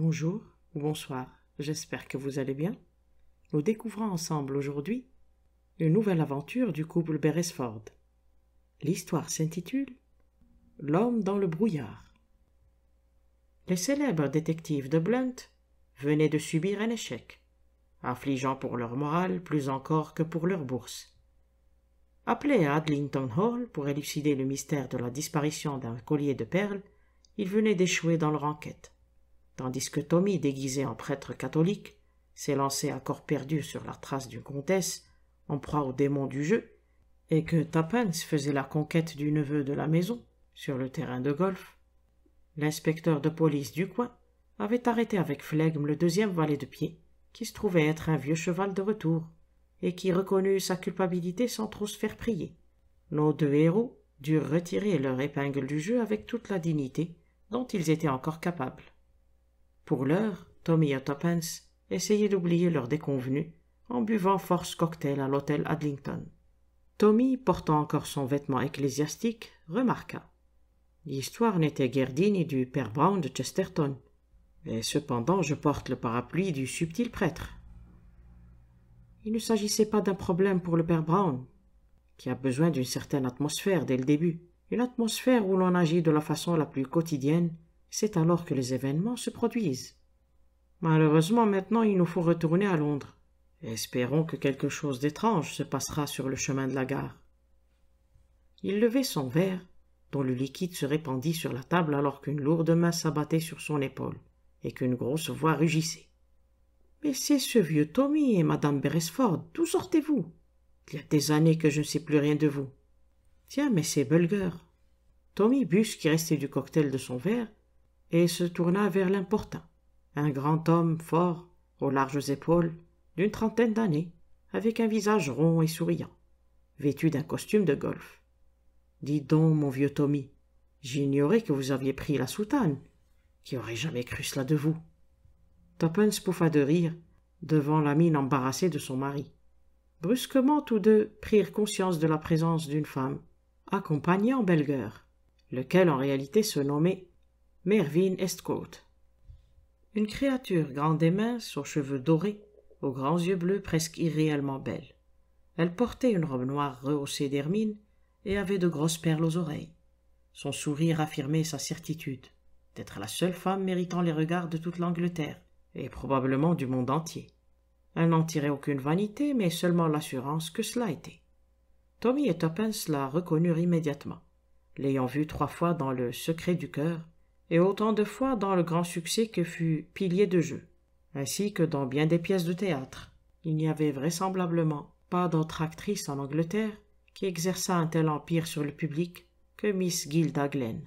Bonjour ou bonsoir, j'espère que vous allez bien. Nous découvrons ensemble aujourd'hui une nouvelle aventure du couple Beresford. L'histoire s'intitule L'homme dans le brouillard. Les célèbres détectives de Blunt venaient de subir un échec, affligeant pour leur morale plus encore que pour leur bourse. Appelés à Adlington Hall pour élucider le mystère de la disparition d'un collier de perles, ils venaient d'échouer dans leur enquête tandis que Tommy, déguisé en prêtre catholique, s'est lancé à corps perdu sur la trace d'une comtesse, en proie au démon du jeu, et que Tappens faisait la conquête du neveu de la maison, sur le terrain de golf. L'inspecteur de police du coin avait arrêté avec flegme le deuxième valet de pied, qui se trouvait être un vieux cheval de retour, et qui reconnut sa culpabilité sans trop se faire prier. Nos deux héros durent retirer leur épingle du jeu avec toute la dignité dont ils étaient encore capables. Pour l'heure, Tommy et Toppens essayaient d'oublier leur déconvenue en buvant force cocktail à l'hôtel Adlington. Tommy, portant encore son vêtement ecclésiastique, remarqua. L'histoire n'était guère digne du père Brown de Chesterton, et cependant je porte le parapluie du subtil prêtre. Il ne s'agissait pas d'un problème pour le père Brown, qui a besoin d'une certaine atmosphère dès le début, une atmosphère où l'on agit de la façon la plus quotidienne c'est alors que les événements se produisent. Malheureusement, maintenant, il nous faut retourner à Londres. Espérons que quelque chose d'étrange se passera sur le chemin de la gare. Il levait son verre, dont le liquide se répandit sur la table alors qu'une lourde main s'abattait sur son épaule et qu'une grosse voix rugissait. Mais c'est ce vieux Tommy et madame Beresford, d'où sortez-vous Il y a des années que je ne sais plus rien de vous. Tiens, mais c'est Bulger. Tommy Bus, qui restait du cocktail de son verre, et se tourna vers l'important, un grand homme fort, aux larges épaules, d'une trentaine d'années, avec un visage rond et souriant, vêtu d'un costume de golf. Dis donc, mon vieux Tommy, j'ignorais que vous aviez pris la soutane. Qui aurait jamais cru cela de vous Toppens pouffa de rire devant la mine embarrassée de son mari. Brusquement, tous deux prirent conscience de la présence d'une femme, accompagnée en Belger, lequel en réalité se nommait Mervyn Estcourt. Une créature grande et mince, aux cheveux dorés, aux grands yeux bleus presque irréellement belles. Elle portait une robe noire rehaussée d'hermine et avait de grosses perles aux oreilles. Son sourire affirmait sa certitude d'être la seule femme méritant les regards de toute l'Angleterre, et probablement du monde entier. Elle n'en tirait aucune vanité, mais seulement l'assurance que cela était. Tommy et Toppens la reconnurent immédiatement. L'ayant vue trois fois dans le secret du cœur, et autant de fois dans le grand succès que fut Pilier de jeu, ainsi que dans bien des pièces de théâtre. Il n'y avait vraisemblablement pas d'autre actrice en Angleterre qui exerça un tel empire sur le public que Miss Gilda Glenn.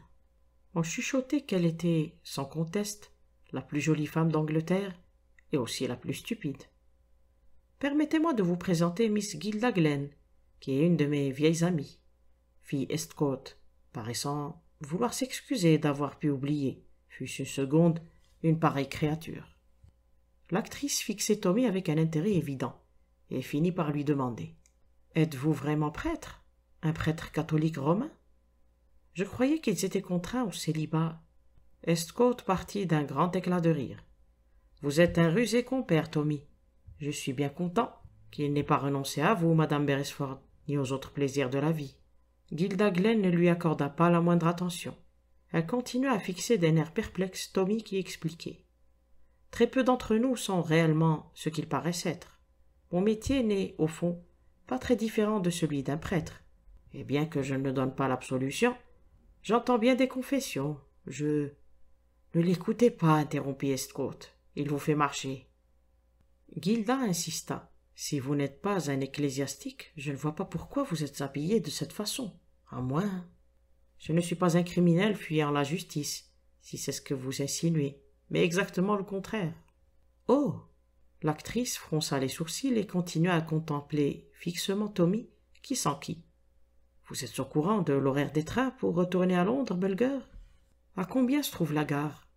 On chuchotait qu'elle était, sans conteste, la plus jolie femme d'Angleterre et aussi la plus stupide. Permettez-moi de vous présenter Miss Gilda Glenn, qui est une de mes vieilles amies, fit Estcote, paraissant vouloir s'excuser d'avoir pu oublier, fût-ce une seconde, une pareille créature. L'actrice fixait Tommy avec un intérêt évident et finit par lui demander Êtes-vous vraiment prêtre Un prêtre catholique romain Je croyais qu'ils étaient contraints au célibat. Estcote partit d'un grand éclat de rire. Vous êtes un rusé compère, Tommy. Je suis bien content qu'il n'ait pas renoncé à vous, Madame Beresford, ni aux autres plaisirs de la vie. Gilda Glenn ne lui accorda pas la moindre attention. Elle continua à fixer d'un air perplexe Tommy qui expliquait. Très peu d'entre nous sont réellement ce qu'ils paraissent être. Mon métier n'est, au fond, pas très différent de celui d'un prêtre. Et bien que je ne donne pas l'absolution, j'entends bien des confessions. Je. Ne l'écoutez pas, interrompit Estcourt. Il vous fait marcher. Gilda insista. Si vous n'êtes pas un ecclésiastique, je ne vois pas pourquoi vous êtes habillé de cette façon. À moins. Hein. Je ne suis pas un criminel fuyant la justice, si c'est ce que vous insinuez, mais exactement le contraire. Oh L'actrice fronça les sourcils et continua à contempler fixement Tommy, qui s'enquit. Vous êtes au courant de l'horaire des trains pour retourner à Londres, Bulger À combien se trouve la gare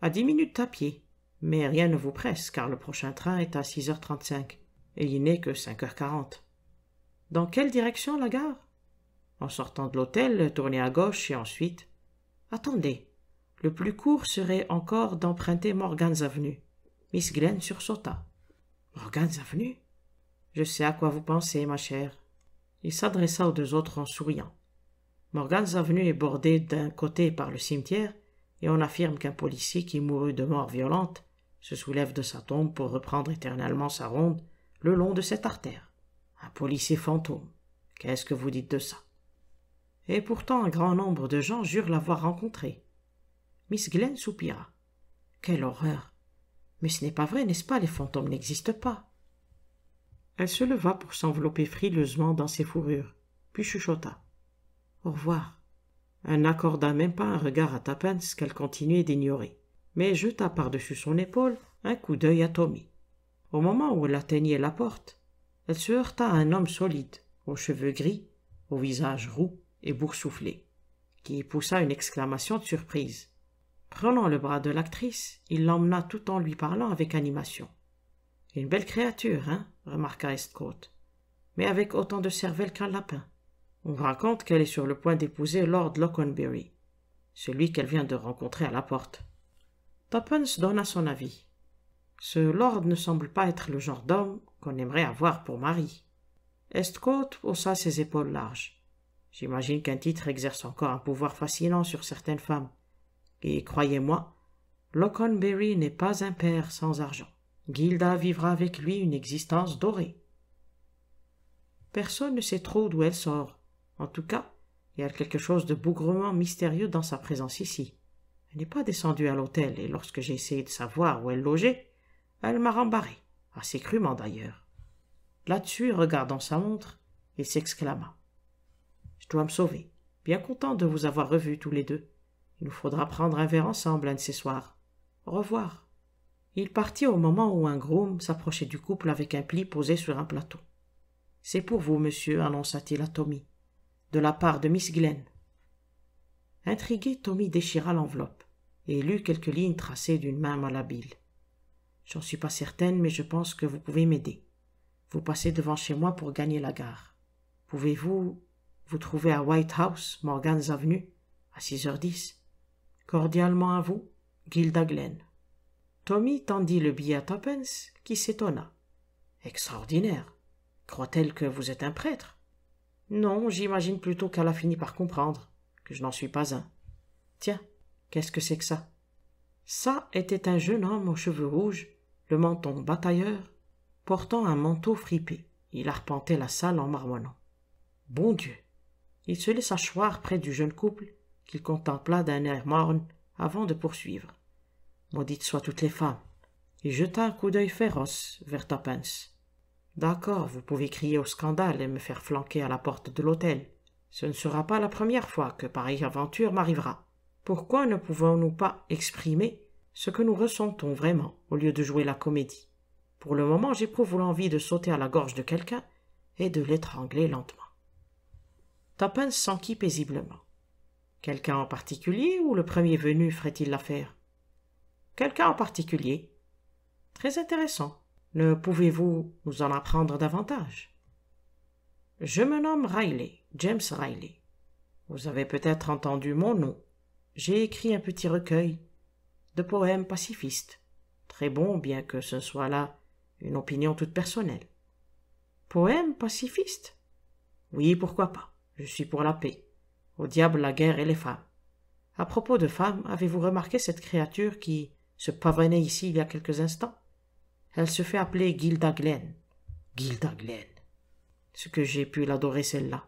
À dix minutes à pied. Mais rien ne vous presse, car le prochain train est à 6h35, et il n'est que 5h40. Dans quelle direction la gare en sortant de l'hôtel, tournez à gauche et ensuite. Attendez. Le plus court serait encore d'emprunter Morgan's Avenue. Miss Glenn sursauta. Morgan's Avenue Je sais à quoi vous pensez, ma chère. Il s'adressa aux deux autres en souriant. Morgan's Avenue est bordée d'un côté par le cimetière, et on affirme qu'un policier qui mourut de mort violente se soulève de sa tombe pour reprendre éternellement sa ronde le long de cette artère. Un policier fantôme. Qu'est-ce que vous dites de ça et pourtant un grand nombre de gens jurent l'avoir rencontré. Miss Glenn soupira. Quelle horreur. Mais ce n'est pas vrai, n'est-ce pas? Les fantômes n'existent pas. Elle se leva pour s'envelopper frileusement dans ses fourrures, puis chuchota. Au revoir. Elle n'accorda même pas un regard à Tapens qu'elle continuait d'ignorer, mais jeta par-dessus son épaule un coup d'œil à Tommy. Au moment où elle atteignait la porte, elle se heurta à un homme solide, aux cheveux gris, au visage roux, et boursouflé, qui poussa une exclamation de surprise. Prenant le bras de l'actrice, il l'emmena tout en lui parlant avec animation. Une belle créature, hein remarqua Estcote. « mais avec autant de cervelle qu'un lapin. On raconte qu'elle est sur le point d'épouser Lord Lockenberry, celui qu'elle vient de rencontrer à la porte. Toppens donna son avis. Ce lord ne semble pas être le genre d'homme qu'on aimerait avoir pour mari. Estcote haussa ses épaules larges. J'imagine qu'un titre exerce encore un pouvoir fascinant sur certaines femmes. Et croyez-moi, Lockonberry n'est pas un père sans argent. Gilda vivra avec lui une existence dorée. Personne ne sait trop d'où elle sort. En tout cas, il y a quelque chose de bougrement mystérieux dans sa présence ici. Elle n'est pas descendue à l'hôtel, et lorsque j'ai essayé de savoir où elle logeait, elle m'a rembarré, assez crûment d'ailleurs. Là-dessus, regardant sa montre, il s'exclama. Je dois me sauver. Bien content de vous avoir revus tous les deux. Il nous faudra prendre un verre ensemble un de ces soirs. Au revoir. Il partit au moment où un groom s'approchait du couple avec un pli posé sur un plateau. C'est pour vous, monsieur, annonça-t-il à Tommy, de la part de Miss Glenn. Intrigué, Tommy déchira l'enveloppe et lut quelques lignes tracées d'une main malhabile. J'en suis pas certaine, mais je pense que vous pouvez m'aider. Vous passez devant chez moi pour gagner la gare. Pouvez-vous vous trouvez à White House, Morgan's Avenue, à 6h10. Cordialement à vous, Gilda Glenn. Tommy tendit le billet à Toppens, qui s'étonna. Extraordinaire. Croit-elle que vous êtes un prêtre Non, j'imagine plutôt qu'elle a fini par comprendre que je n'en suis pas un. Tiens, qu'est-ce que c'est que ça Ça était un jeune homme aux cheveux rouges, le menton batailleur, portant un manteau fripé. Il arpentait la salle en marmonnant. Bon Dieu il se laissa choir près du jeune couple, qu'il contempla d'un air morne avant de poursuivre. Maudites soient toutes les femmes. Il jeta un coup d'œil féroce vers Toppence. D'accord, vous pouvez crier au scandale et me faire flanquer à la porte de l'hôtel. Ce ne sera pas la première fois que pareille aventure m'arrivera. Pourquoi ne pouvons-nous pas exprimer ce que nous ressentons vraiment au lieu de jouer la comédie Pour le moment, j'éprouve l'envie de sauter à la gorge de quelqu'un et de l'étrangler lentement sans s'enquit paisiblement. Quelqu'un en particulier ou le premier venu ferait-il l'affaire Quelqu'un en particulier. Très intéressant. Ne pouvez-vous nous en apprendre davantage Je me nomme Riley, James Riley. Vous avez peut-être entendu mon nom. J'ai écrit un petit recueil de poèmes pacifistes, très bon bien que ce soit là une opinion toute personnelle. Poèmes pacifistes Oui, pourquoi pas. Je suis pour la paix. Au diable la guerre et les femmes. À propos de femmes, avez-vous remarqué cette créature qui se pavanait ici il y a quelques instants Elle se fait appeler Gilda Glenn. Gilda Glenn. Ce que j'ai pu l'adorer celle-là.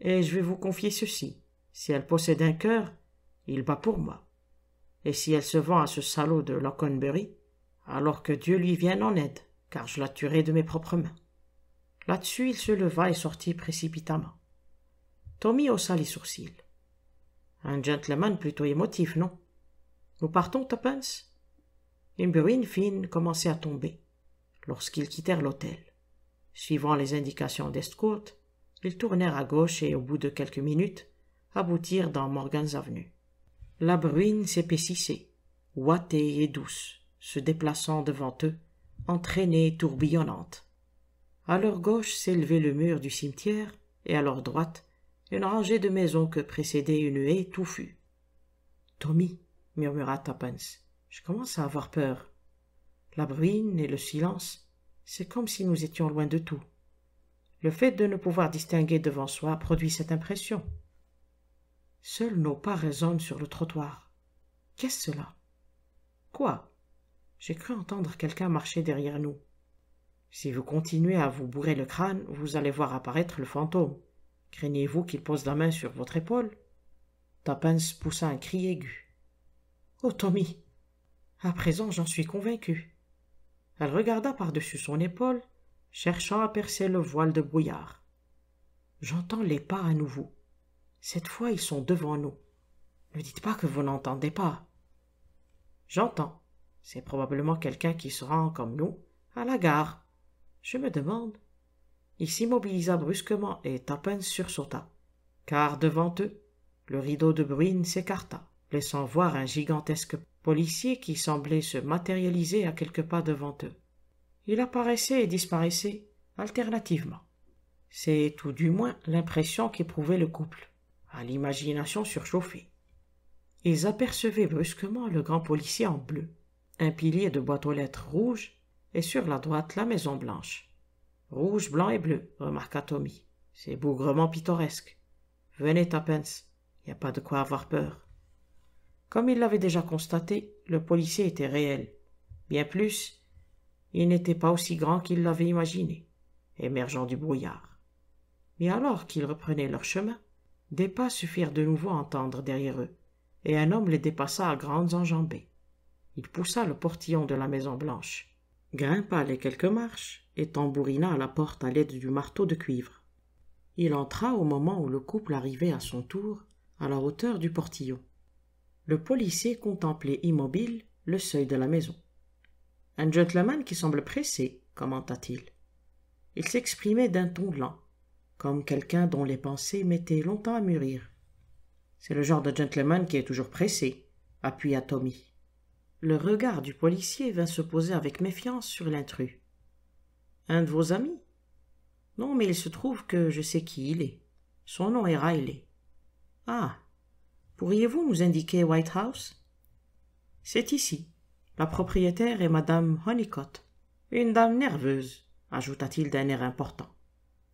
Et je vais vous confier ceci. Si elle possède un cœur, il bat pour moi. Et si elle se vend à ce salaud de Lockenbury, alors que Dieu lui vienne en aide, car je la tuerai de mes propres mains. Là-dessus, il se leva et sortit précipitamment. Tommy haussa les sourcils. Un gentleman plutôt émotif, non Nous partons, Tuppence Une bruine fine commençait à tomber lorsqu'ils quittèrent l'hôtel. Suivant les indications d'Estcourt, ils tournèrent à gauche et, au bout de quelques minutes, aboutirent dans Morgan's Avenue. La bruine s'épaississait, ouatée et douce, se déplaçant devant eux, entraînée tourbillonnante. À leur gauche s'élevait le mur du cimetière, et à leur droite, une rangée de maisons que précédait une haie touffue. Tommy, murmura Tuppence, je commence à avoir peur. La bruine et le silence, c'est comme si nous étions loin de tout. Le fait de ne pouvoir distinguer devant soi produit cette impression. Seuls nos pas résonnent sur le trottoir. Qu'est-ce cela Quoi J'ai cru entendre quelqu'un marcher derrière nous. Si vous continuez à vous bourrer le crâne, vous allez voir apparaître le fantôme. Craignez-vous qu'il pose la main sur votre épaule Tapens poussa un cri aigu. Oh, Tommy À présent, j'en suis convaincu. Elle regarda par-dessus son épaule, cherchant à percer le voile de brouillard. J'entends les pas à nouveau. Cette fois, ils sont devant nous. Ne dites pas que vous n'entendez pas. J'entends. C'est probablement quelqu'un qui se rend, comme nous, à la gare. Je me demande il s'immobilisa brusquement et Tapin sursauta, car devant eux, le rideau de bruine s'écarta, laissant voir un gigantesque policier qui semblait se matérialiser à quelques pas devant eux. Il apparaissait et disparaissait alternativement. C'est tout du moins l'impression qu'éprouvait le couple, à l'imagination surchauffée. Ils apercevaient brusquement le grand policier en bleu, un pilier de boîte aux lettres rouge, et sur la droite la Maison Blanche. Rouge, blanc et bleu, remarqua Tommy. C'est bougrement pittoresque. Venez, Tappens, il n'y a pas de quoi avoir peur. Comme il l'avait déjà constaté, le policier était réel. Bien plus, il n'était pas aussi grand qu'il l'avait imaginé, émergeant du brouillard. Mais alors qu'ils reprenaient leur chemin, des pas suffirent de nouveau entendre derrière eux, et un homme les dépassa à grandes enjambées. Il poussa le portillon de la Maison Blanche, grimpa les quelques marches, et tambourina à la porte à l'aide du marteau de cuivre. Il entra au moment où le couple arrivait à son tour, à la hauteur du portillon. Le policier contemplait immobile le seuil de la maison. Un gentleman qui semble pressé, commenta-t-il. Il, s'exprimait d'un ton lent, comme quelqu'un dont les pensées mettaient longtemps à mûrir. C'est le genre de gentleman qui est toujours pressé, appuya Tommy. Le regard du policier vint se poser avec méfiance sur l'intrus. Un de vos amis Non, mais il se trouve que je sais qui il est. Son nom est Riley. Ah. Pourriez-vous nous indiquer White House ?»« C'est ici. La propriétaire est madame Honeycott, une dame nerveuse, ajouta-t-il d'un air important.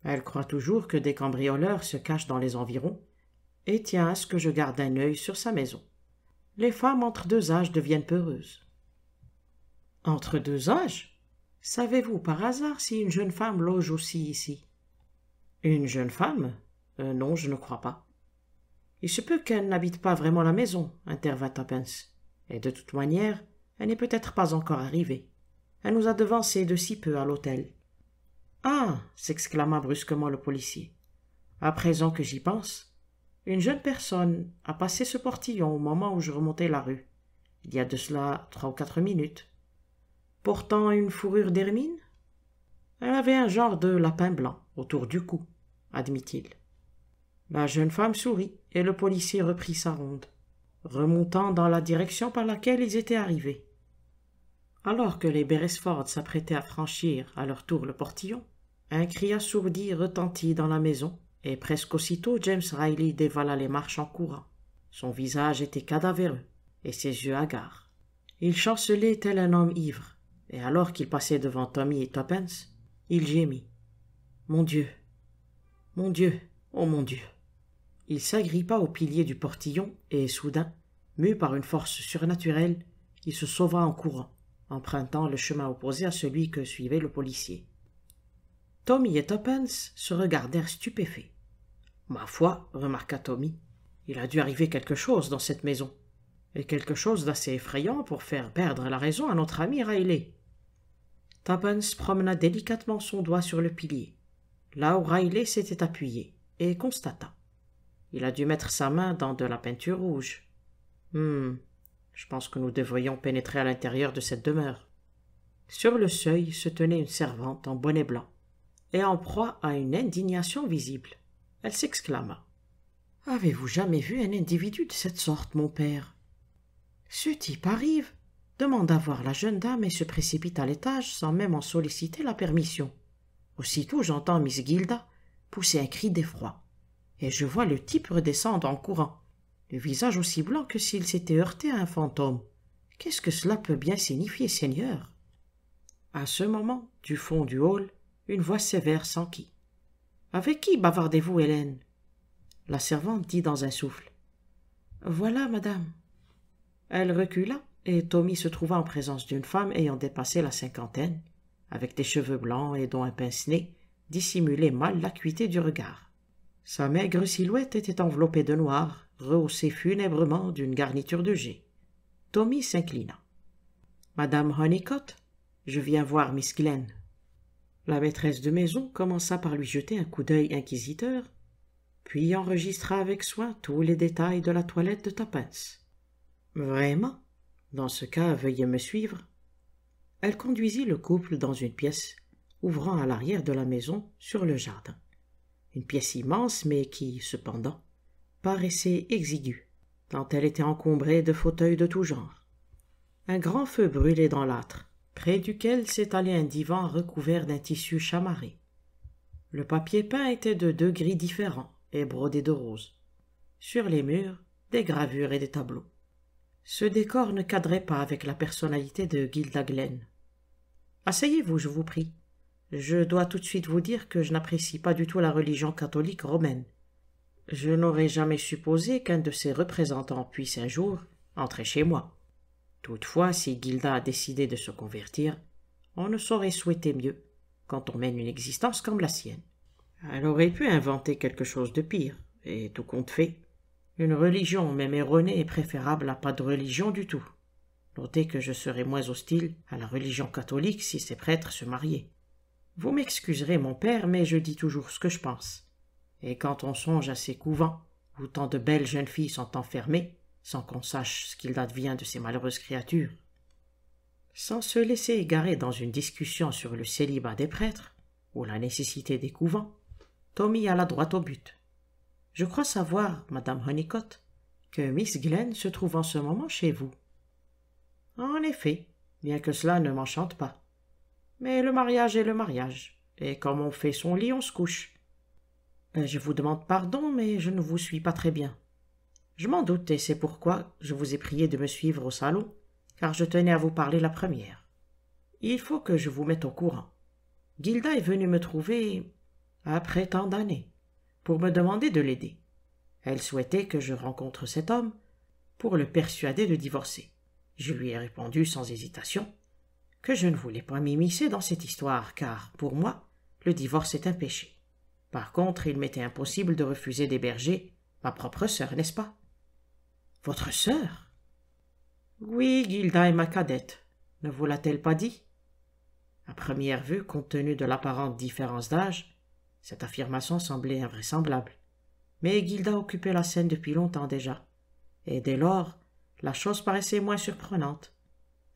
Elle croit toujours que des cambrioleurs se cachent dans les environs et tiens à ce que je garde un œil sur sa maison. Les femmes entre deux âges deviennent peureuses. Entre deux âges Savez-vous par hasard si une jeune femme loge aussi ici Une jeune femme euh, Non, je ne crois pas. Il se peut qu'elle n'habite pas vraiment la maison, intervint Tuppence. Et de toute manière, elle n'est peut-être pas encore arrivée. Elle nous a devancés de si peu à l'hôtel. Ah s'exclama brusquement le policier. À présent que j'y pense, une jeune personne a passé ce portillon au moment où je remontais la rue, il y a de cela trois ou quatre minutes portant une fourrure d'hermine Elle avait un genre de lapin blanc autour du cou, admit-il. La jeune femme sourit et le policier reprit sa ronde, remontant dans la direction par laquelle ils étaient arrivés. Alors que les Beresford s'apprêtaient à franchir à leur tour le portillon, un cri assourdi retentit dans la maison, et presque aussitôt James Riley dévala les marches en courant. Son visage était cadavéreux, et ses yeux hagards. Il chancelait tel un homme ivre, et alors qu'il passait devant Tommy et Toppens, il gémit. Mon Dieu. Mon Dieu. Oh mon Dieu. Il s'agrippa au pilier du portillon et soudain, mu par une force surnaturelle, il se sauva en courant, empruntant le chemin opposé à celui que suivait le policier. Tommy et Toppens se regardèrent stupéfaits. Ma foi, remarqua Tommy, il a dû arriver quelque chose dans cette maison, et quelque chose d'assez effrayant pour faire perdre la raison à notre ami Riley promena délicatement son doigt sur le pilier, là où Riley s'était appuyé, et constata. Il a dû mettre sa main dans de la peinture rouge. Hum, je pense que nous devrions pénétrer à l'intérieur de cette demeure. Sur le seuil se tenait une servante en bonnet blanc, et en proie à une indignation visible. Elle s'exclama. Avez-vous jamais vu un individu de cette sorte, mon père Ce type arrive demande à voir la jeune dame et se précipite à l'étage sans même en solliciter la permission. Aussitôt j'entends Miss Gilda pousser un cri d'effroi, et je vois le type redescendre en courant, le visage aussi blanc que s'il s'était heurté à un fantôme. Qu'est-ce que cela peut bien signifier, Seigneur À ce moment, du fond du hall, une voix sévère s'enquit. Avec qui bavardez-vous, Hélène La servante dit dans un souffle. Voilà, madame. Elle recula et Tommy se trouva en présence d'une femme ayant dépassé la cinquantaine, avec des cheveux blancs et dont un pince nez dissimulait mal l'acuité du regard. Sa maigre silhouette était enveloppée de noir, rehaussée funèbrement d'une garniture de jet. Tommy s'inclina. Madame Honeycott, je viens voir Miss Glenn. La maîtresse de maison commença par lui jeter un coup d'œil inquisiteur, puis enregistra avec soin tous les détails de la toilette de Tapens. Vraiment dans ce cas, veuillez me suivre. Elle conduisit le couple dans une pièce, ouvrant à l'arrière de la maison sur le jardin. Une pièce immense, mais qui, cependant, paraissait exiguë, tant elle était encombrée de fauteuils de tout genre. Un grand feu brûlait dans l'âtre, près duquel s'étalait un divan recouvert d'un tissu chamarré. Le papier peint était de deux gris différents et brodé de roses. Sur les murs, des gravures et des tableaux. Ce décor ne cadrait pas avec la personnalité de Gilda Glenn. Asseyez-vous, je vous prie. Je dois tout de suite vous dire que je n'apprécie pas du tout la religion catholique romaine. Je n'aurais jamais supposé qu'un de ses représentants puisse un jour entrer chez moi. Toutefois, si Gilda a décidé de se convertir, on ne saurait souhaiter mieux quand on mène une existence comme la sienne. Elle aurait pu inventer quelque chose de pire, et tout compte fait, une religion, même erronée, est préférable à pas de religion du tout. Notez que je serai moins hostile à la religion catholique si ces prêtres se mariaient. Vous m'excuserez, mon père, mais je dis toujours ce que je pense. Et quand on songe à ces couvents, où tant de belles jeunes filles sont enfermées, sans qu'on sache ce qu'il advient de ces malheureuses créatures. Sans se laisser égarer dans une discussion sur le célibat des prêtres, ou la nécessité des couvents, Tommy alla droit au but. Je crois savoir, madame Honeycott, que Miss Glenn se trouve en ce moment chez vous. En effet, bien que cela ne m'enchante pas. Mais le mariage est le mariage, et comme on fait son lit, on se couche. Ben, je vous demande pardon, mais je ne vous suis pas très bien. Je m'en doute, et c'est pourquoi je vous ai prié de me suivre au salon, car je tenais à vous parler la première. Il faut que je vous mette au courant. Gilda est venue me trouver après tant d'années pour me demander de l'aider. Elle souhaitait que je rencontre cet homme pour le persuader de divorcer. Je lui ai répondu sans hésitation que je ne voulais pas m'immiscer dans cette histoire, car, pour moi, le divorce est un péché. Par contre, il m'était impossible de refuser d'héberger ma propre sœur, n'est-ce pas Votre sœur Oui, Gilda est ma cadette. Ne vous l'a-t-elle pas dit À première vue, compte tenu de l'apparente différence d'âge, cette affirmation semblait invraisemblable. Mais Gilda occupait la scène depuis longtemps déjà, et dès lors, la chose paraissait moins surprenante.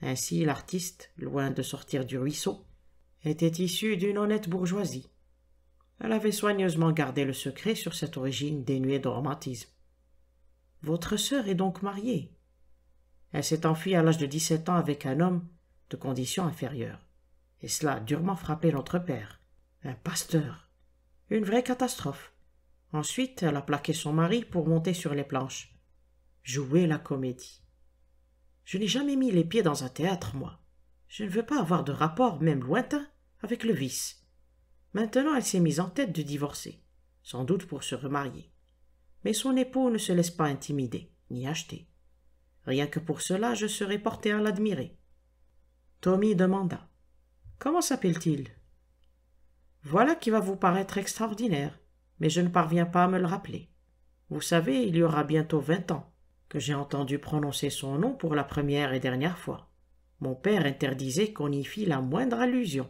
Ainsi, l'artiste, loin de sortir du ruisseau, était issu d'une honnête bourgeoisie. Elle avait soigneusement gardé le secret sur cette origine dénuée de romantisme. Votre sœur est donc mariée. Elle s'est enfuie à l'âge de dix-sept ans avec un homme de condition inférieure, et cela a durement frappé notre père, un pasteur. Une vraie catastrophe. Ensuite, elle a plaqué son mari pour monter sur les planches. Jouer la comédie. Je n'ai jamais mis les pieds dans un théâtre, moi. Je ne veux pas avoir de rapport, même lointain, avec le vice. Maintenant, elle s'est mise en tête de divorcer, sans doute pour se remarier. Mais son époux ne se laisse pas intimider, ni acheter. Rien que pour cela, je serais porté à l'admirer. Tommy demanda. Comment s'appelle-t-il voilà qui va vous paraître extraordinaire, mais je ne parviens pas à me le rappeler. Vous savez, il y aura bientôt vingt ans que j'ai entendu prononcer son nom pour la première et dernière fois. Mon père interdisait qu'on y fît la moindre allusion.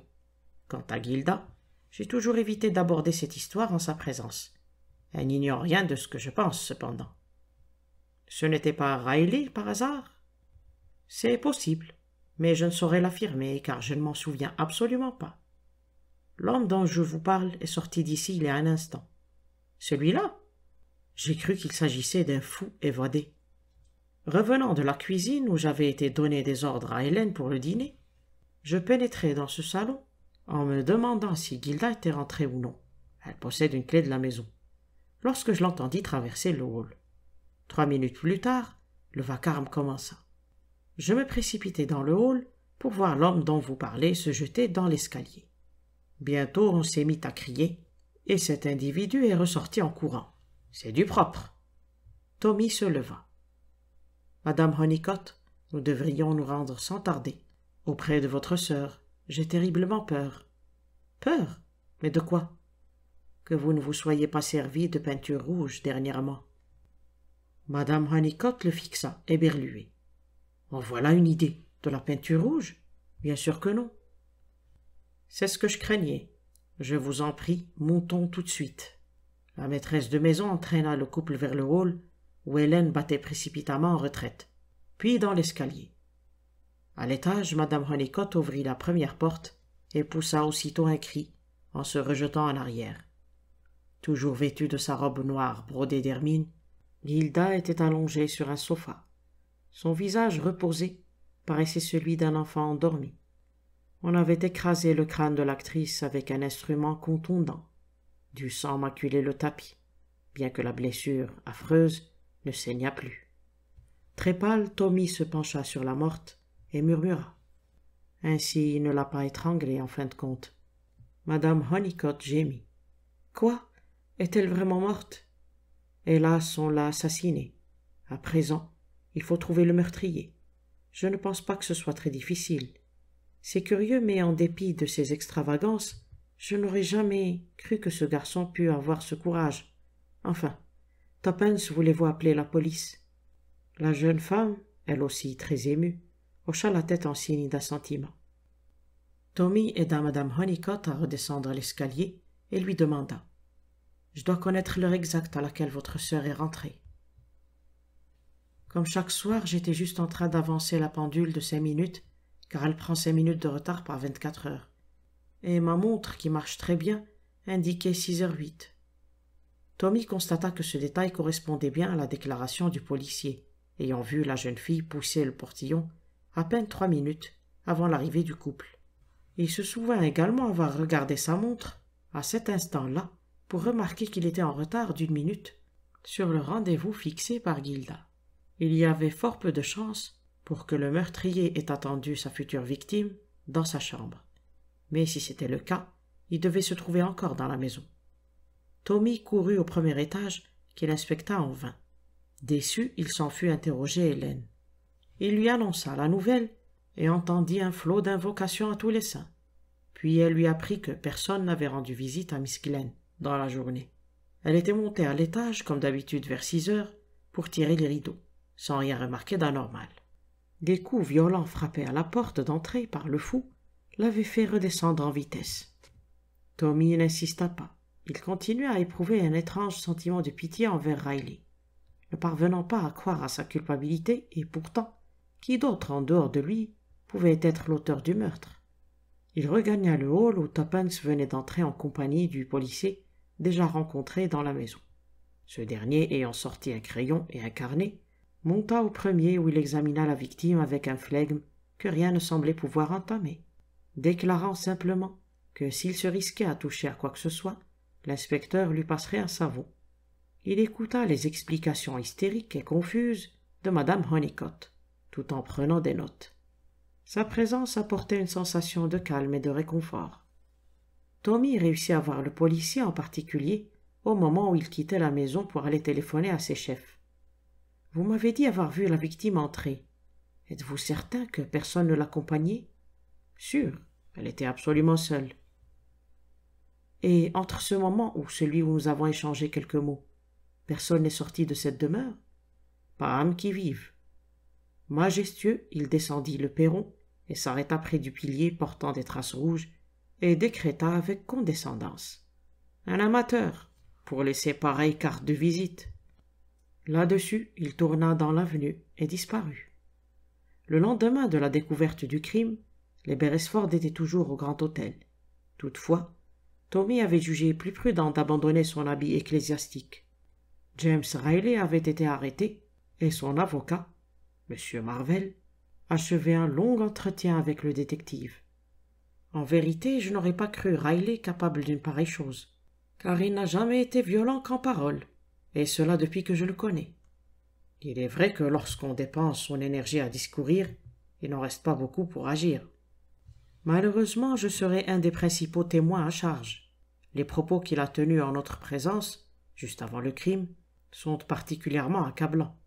Quant à Gilda, j'ai toujours évité d'aborder cette histoire en sa présence. Elle n'ignore rien de ce que je pense, cependant. Ce n'était pas Riley, par hasard C'est possible, mais je ne saurais l'affirmer, car je ne m'en souviens absolument pas. L'homme dont je vous parle est sorti d'ici il y a un instant. Celui-là J'ai cru qu'il s'agissait d'un fou évadé. Revenant de la cuisine où j'avais été donné des ordres à Hélène pour le dîner, je pénétrai dans ce salon en me demandant si Gilda était rentrée ou non. Elle possède une clé de la maison. Lorsque je l'entendis traverser le hall. Trois minutes plus tard, le vacarme commença. Je me précipitai dans le hall pour voir l'homme dont vous parlez se jeter dans l'escalier. Bientôt on s'est mis à crier, et cet individu est ressorti en courant. C'est du propre. Tommy se leva. Madame Honeycott, nous devrions nous rendre sans tarder auprès de votre sœur. J'ai terriblement peur. Peur Mais de quoi Que vous ne vous soyez pas servi de peinture rouge dernièrement. Madame Honeycott le fixa, éberluée. En voilà une idée. De la peinture rouge Bien sûr que non. C'est ce que je craignais. Je vous en prie, montons tout de suite. La maîtresse de maison entraîna le couple vers le hall, où Hélène battait précipitamment en retraite, puis dans l'escalier. À l'étage, Madame Honeycott ouvrit la première porte et poussa aussitôt un cri, en se rejetant en arrière. Toujours vêtue de sa robe noire brodée d'hermine, Gilda était allongée sur un sofa. Son visage reposé paraissait celui d'un enfant endormi. On avait écrasé le crâne de l'actrice avec un instrument contondant. Du sang maculait le tapis, bien que la blessure, affreuse, ne saignât plus. Très pâle, Tommy se pencha sur la morte et murmura. Ainsi il ne l'a pas étranglée, en fin de compte. Madame Honeycott gémit. Quoi Est-elle vraiment morte Hélas, on l'a assassinée. À présent, il faut trouver le meurtrier. Je ne pense pas que ce soit très difficile. C'est curieux, mais en dépit de ses extravagances, je n'aurais jamais cru que ce garçon pût avoir ce courage. Enfin, Toppens voulez-vous appeler la police La jeune femme, elle aussi très émue, hocha la tête en signe d'assentiment. Tommy aida Madame Honeycott à redescendre l'escalier et lui demanda Je dois connaître l'heure exacte à laquelle votre sœur est rentrée. Comme chaque soir, j'étais juste en train d'avancer la pendule de cinq minutes car elle prend cinq minutes de retard par vingt-quatre heures. Et ma montre, qui marche très bien, indiquait six heures huit. Tommy constata que ce détail correspondait bien à la déclaration du policier, ayant vu la jeune fille pousser le portillon à peine trois minutes avant l'arrivée du couple. Il se souvint également avoir regardé sa montre à cet instant-là pour remarquer qu'il était en retard d'une minute sur le rendez-vous fixé par Gilda. Il y avait fort peu de chance pour que le meurtrier ait attendu sa future victime dans sa chambre. Mais si c'était le cas, il devait se trouver encore dans la maison. Tommy courut au premier étage, qu'il inspecta en vain. Déçu, il s'en fut interroger Hélène. Il lui annonça la nouvelle et entendit un flot d'invocations à tous les saints. Puis elle lui apprit que personne n'avait rendu visite à Miss Glenn dans la journée. Elle était montée à l'étage, comme d'habitude vers six heures, pour tirer les rideaux, sans rien remarquer d'anormal. Des coups violents frappés à la porte d'entrée par le fou l'avaient fait redescendre en vitesse. Tommy n'insista pas. Il continua à éprouver un étrange sentiment de pitié envers Riley, ne parvenant pas à croire à sa culpabilité et pourtant, qui d'autre en dehors de lui pouvait être l'auteur du meurtre Il regagna le hall où Toppens venait d'entrer en compagnie du policier déjà rencontré dans la maison. Ce dernier ayant sorti un crayon et un carnet, monta au premier où il examina la victime avec un flegme que rien ne semblait pouvoir entamer, déclarant simplement que s'il se risquait à toucher à quoi que ce soit, l'inspecteur lui passerait un savon. Il écouta les explications hystériques et confuses de Madame Honeycott, tout en prenant des notes. Sa présence apportait une sensation de calme et de réconfort. Tommy réussit à voir le policier en particulier au moment où il quittait la maison pour aller téléphoner à ses chefs. Vous m'avez dit avoir vu la victime entrer. Êtes-vous certain que personne ne l'accompagnait Sûr, elle était absolument seule. Et entre ce moment ou celui où nous avons échangé quelques mots, personne n'est sorti de cette demeure Pas âme qui vive. Majestueux, il descendit le perron et s'arrêta près du pilier portant des traces rouges et décréta avec condescendance. Un amateur, pour laisser pareille carte de visite. Là-dessus, il tourna dans l'avenue et disparut. Le lendemain de la découverte du crime, les Beresford étaient toujours au Grand Hôtel. Toutefois, Tommy avait jugé plus prudent d'abandonner son habit ecclésiastique. James Riley avait été arrêté et son avocat, M. Marvel, achevait un long entretien avec le détective. En vérité, je n'aurais pas cru Riley capable d'une pareille chose, car il n'a jamais été violent qu'en parole et cela depuis que je le connais. Il est vrai que lorsqu'on dépense son énergie à discourir, il n'en reste pas beaucoup pour agir. Malheureusement, je serai un des principaux témoins à charge. Les propos qu'il a tenus en notre présence, juste avant le crime, sont particulièrement accablants.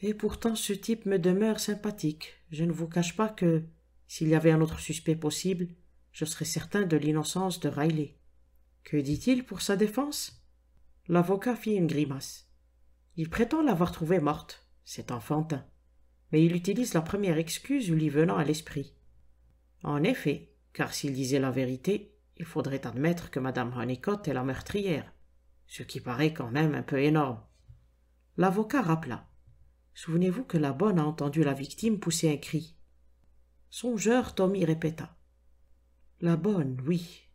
Et pourtant ce type me demeure sympathique. Je ne vous cache pas que, s'il y avait un autre suspect possible, je serais certain de l'innocence de Riley. Que dit-il pour sa défense L'avocat fit une grimace. Il prétend l'avoir trouvée morte. cet enfantin. Mais il utilise la première excuse lui venant à l'esprit. En effet, car s'il disait la vérité, il faudrait admettre que Madame Honeycott est la meurtrière, ce qui paraît quand même un peu énorme. L'avocat rappela. Souvenez-vous que la bonne a entendu la victime pousser un cri. Songeur, Tommy répéta. La bonne, oui.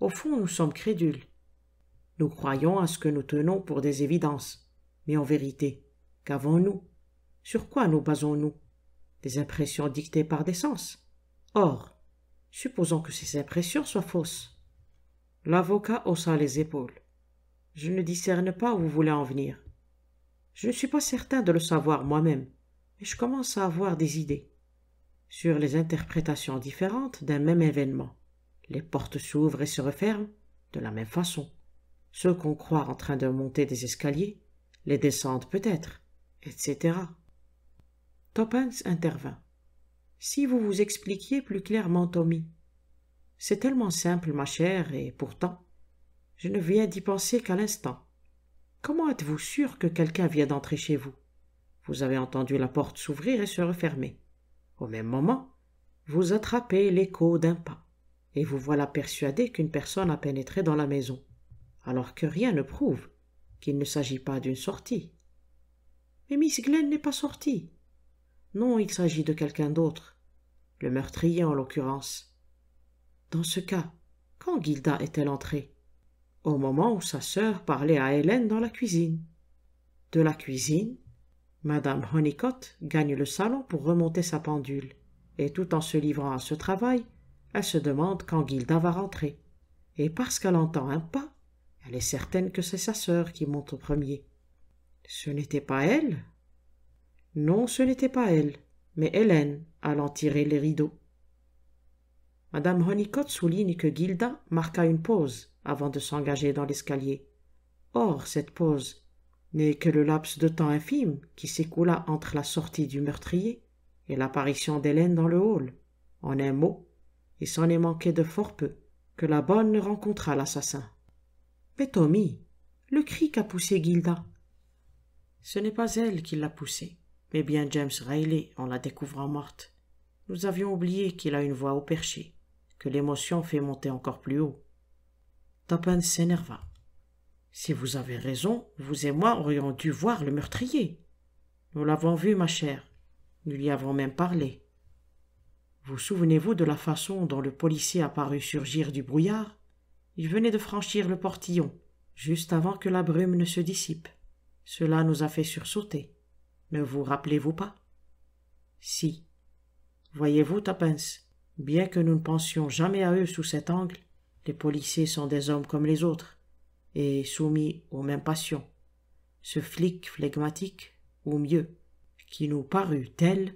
Au fond, nous sommes crédules. Nous croyons à ce que nous tenons pour des évidences. Mais en vérité, qu'avons-nous Sur quoi nous basons-nous Des impressions dictées par des sens. Or, supposons que ces impressions soient fausses. L'avocat haussa les épaules. Je ne discerne pas où vous voulez en venir. Je ne suis pas certain de le savoir moi-même, mais je commence à avoir des idées sur les interprétations différentes d'un même événement. Les portes s'ouvrent et se referment de la même façon ceux qu'on croit en train de monter des escaliers, les descendent peut-être, etc. Toppins intervint. Si vous vous expliquiez plus clairement, Tommy. C'est tellement simple, ma chère, et pourtant, je ne viens d'y penser qu'à l'instant. Comment êtes-vous sûr que quelqu'un vient d'entrer chez vous Vous avez entendu la porte s'ouvrir et se refermer. Au même moment, vous attrapez l'écho d'un pas, et vous voilà persuadé qu'une personne a pénétré dans la maison alors que rien ne prouve qu'il ne s'agit pas d'une sortie. Mais Miss Glenn n'est pas sortie. Non, il s'agit de quelqu'un d'autre, le meurtrier en l'occurrence. Dans ce cas, quand Gilda est-elle entrée Au moment où sa sœur parlait à Hélène dans la cuisine. De la cuisine, Madame Honeycott gagne le salon pour remonter sa pendule, et tout en se livrant à ce travail, elle se demande quand Gilda va rentrer. Et parce qu'elle entend un pas, elle est certaine que c'est sa sœur qui monte au premier. Ce n'était pas elle Non, ce n'était pas elle, mais Hélène, allant tirer les rideaux. Madame Honeycott souligne que Gilda marqua une pause avant de s'engager dans l'escalier. Or, cette pause n'est que le laps de temps infime qui s'écoula entre la sortie du meurtrier et l'apparition d'Hélène dans le hall. En un mot, il s'en est manqué de fort peu que la bonne rencontra l'assassin. Tommy, le cri qu'a poussé Gilda. Ce n'est pas elle qui l'a poussé, mais bien James Riley en la découvrant morte. Nous avions oublié qu'il a une voix au perché, que l'émotion fait monter encore plus haut. Toppen s'énerva. Si vous avez raison, vous et moi aurions dû voir le meurtrier. Nous l'avons vu, ma chère. Nous lui avons même parlé. Vous souvenez-vous de la façon dont le policier a paru surgir du brouillard il venait de franchir le portillon, juste avant que la brume ne se dissipe. Cela nous a fait sursauter. Ne vous rappelez-vous pas Si. Voyez-vous, Tapens, bien que nous ne pensions jamais à eux sous cet angle, les policiers sont des hommes comme les autres, et soumis aux mêmes passions. Ce flic flegmatique, ou mieux, qui nous parut tel,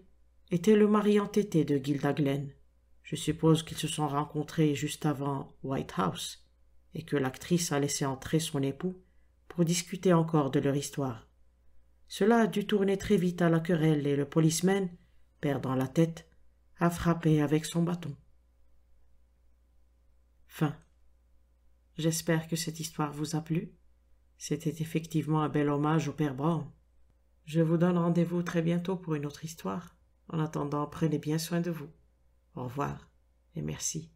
était le mari entêté de Gilda Glenn. Je suppose qu'ils se sont rencontrés juste avant White House et que l'actrice a laissé entrer son époux pour discuter encore de leur histoire. Cela a dû tourner très vite à la querelle et le policeman, perdant la tête, a frappé avec son bâton. Fin. J'espère que cette histoire vous a plu. C'était effectivement un bel hommage au père Brown. Je vous donne rendez-vous très bientôt pour une autre histoire. En attendant, prenez bien soin de vous. Au revoir et merci.